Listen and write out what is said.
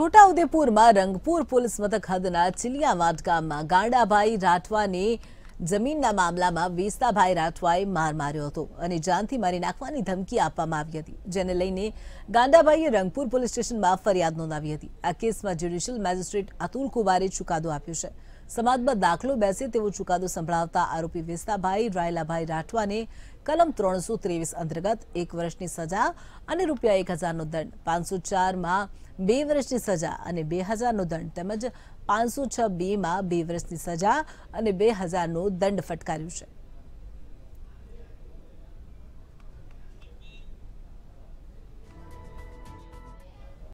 છોટાઉદેપુરમાં Rangpur police મથક હદના ચિલિયાવાટ ગામમાં ગાંડાભાઈ રાઠવાને જમીનના મામલામાં વેસ્તાભાઈ રાઠવાએ માર માર્યો હતો અને જાનથી મારી નાખવાની ધમકી આપવામાં આવી હતી જેને લઈને ગાંડાભાઈએ રંગપુર પોલીસ સ્ટેશનમાં ફરિયાદ નોંધાવી હતી આ કેસમાં જ્યુડિશિયલ મેજિસ્ટ્રેટ અતુલ કુમારે ચુકાદો આપ્યો છે સમાજમાં દાખલો બેસે તેવો ચુકાદો સંભળાવતા આરોપી વિસ્તાભાઈ રાયલાભાઈ રાઠવાને કલમ ત્રણસો ત્રેવીસ અંતર્ગત એક વર્ષની સજા અને રૂપિયા એક હજારનો દંડ પાંચસો ચારમાં બે વર્ષની સજા અને બે હજારનો દંડ તેમજ પાંચસો છ બેમાં બે વર્ષની સજા અને બે હજારનો દંડ ફટકાર્યો છે